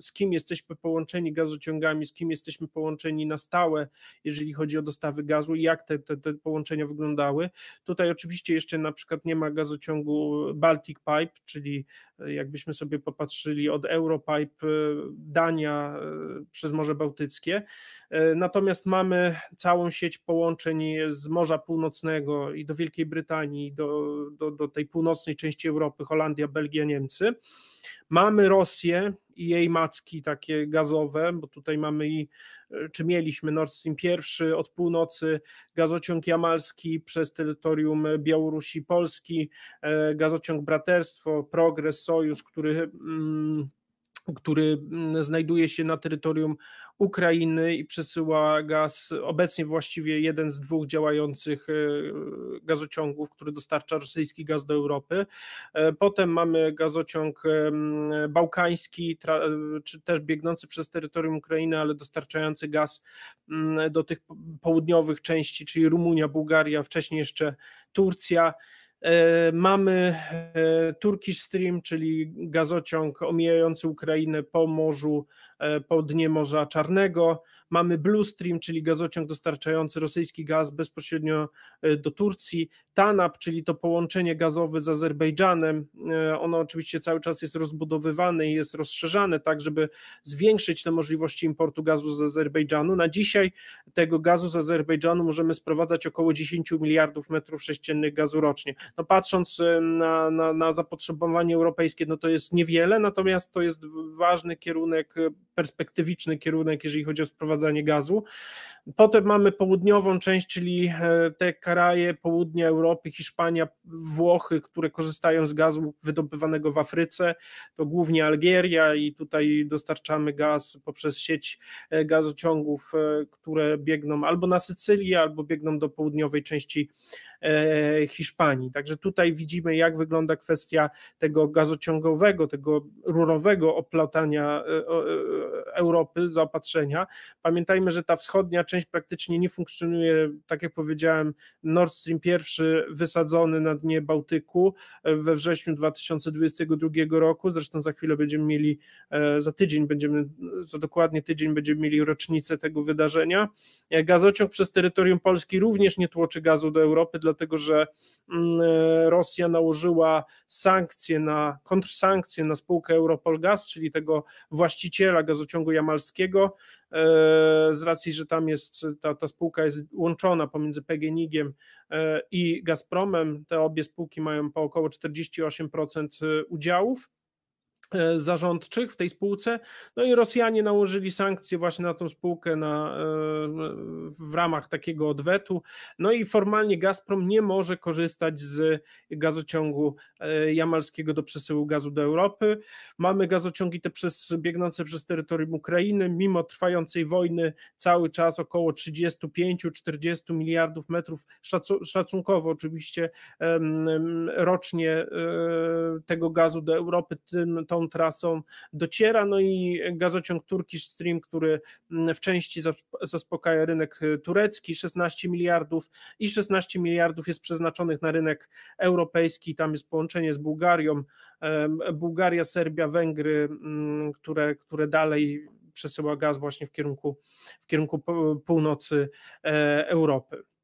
z kim jesteśmy połączeni gazociągami, z kim jesteśmy połączeni na stałe, jeżeli chodzi o dostawy gazu i jak te, te, te połączenia wyglądały. Tutaj oczywiście jeszcze na przykład nie ma gazociągu Baltic Pipe, czyli e, jakbyśmy sobie popatrzyli od Europipe e, Dania e, przez Morze Bałtyckie. Natomiast mamy całą sieć połączeń z Morza Północnego i do Wielkiej Brytanii, do, do, do tej północnej części Europy, Holandia, Belgia, Niemcy. Mamy Rosję, i jej macki takie gazowe, bo tutaj mamy i, e, czy mieliśmy Nord Stream pierwszy od północy, gazociąg jamalski przez terytorium Białorusi, Polski, e, gazociąg Braterstwo, Progres, Sojusz, który... Mm, który mm, znajduje się na terytorium Ukrainy i przesyła gaz. Obecnie właściwie jeden z dwóch działających e, gazociągów, który dostarcza rosyjski gaz do Europy. E, potem mamy gazociąg e, bałkański, czy też biegnący przez terytorium Ukrainy, ale dostarczający gaz mm, do tych południowych części, czyli Rumunia, Bułgaria, wcześniej jeszcze Turcja. E, mamy e, Turkish Stream, czyli gazociąg omijający Ukrainę po morzu, e, po dnie Morza Czarnego. Mamy Blue Stream, czyli gazociąg dostarczający rosyjski gaz bezpośrednio do Turcji. TANAP, czyli to połączenie gazowe z Azerbejdżanem. Ono oczywiście cały czas jest rozbudowywane i jest rozszerzane, tak żeby zwiększyć te możliwości importu gazu z Azerbejdżanu. Na dzisiaj tego gazu z Azerbejdżanu możemy sprowadzać około 10 miliardów metrów sześciennych gazu rocznie no patrząc y, na, na, na zapotrzebowanie europejskie, no to jest niewiele, natomiast to jest ważny kierunek, y, perspektywiczny kierunek, jeżeli chodzi o sprowadzanie gazu. Potem mamy południową część, czyli e, te kraje południa Europy, Hiszpania, Włochy, które korzystają z gazu wydobywanego w Afryce, to głównie Algieria i tutaj dostarczamy gaz poprzez sieć e, gazociągów, e, które biegną albo na Sycylię, albo biegną do południowej części Hiszpanii. Także tutaj widzimy, jak wygląda kwestia tego gazociągowego, tego rurowego oplatania Europy, zaopatrzenia. Pamiętajmy, że ta wschodnia część część praktycznie nie funkcjonuje. Tak jak powiedziałem, Nord Stream pierwszy wysadzony na dnie Bałtyku e, we wrześniu 2022 roku. Zresztą za chwilę będziemy mieli, e, za tydzień będziemy, za dokładnie tydzień będziemy mieli rocznicę tego wydarzenia. E, gazociąg przez terytorium Polski również nie tłoczy gazu do Europy, dlatego że mm, Rosja nałożyła sankcje na, kontrsankcje na spółkę Europol Gaz, czyli tego właściciela gazociągu jamalskiego. E, z racji, że tam jest ta, ta spółka jest łączona pomiędzy PGNiG-iem e, i Gazpromem. Te obie spółki mają po około 48% e, udziałów. E, zarządczych w tej spółce. No i Rosjanie nałożyli sankcje właśnie na tą spółkę na, e, w ramach takiego odwetu. No i formalnie Gazprom nie może korzystać z gazociągu e, jamalskiego do przesyłu gazu do Europy. Mamy gazociągi te przez, biegnące przez terytorium Ukrainy. Mimo trwającej wojny cały czas około 35-40 miliardów metrów szacunkowo oczywiście rocznie tego gazu do Europy tym, tą trasą dociera, no i gazociąg Turkish Stream, który mm, w części zaspokaja rynek e, turecki, 16 miliardów i 16 miliardów jest przeznaczonych na rynek europejski, tam jest połączenie z Bułgarią, Bułgaria, Serbia, Węgry, mm, które, które dalej przesyła gaz właśnie w kierunku, w kierunku północy e, Europy.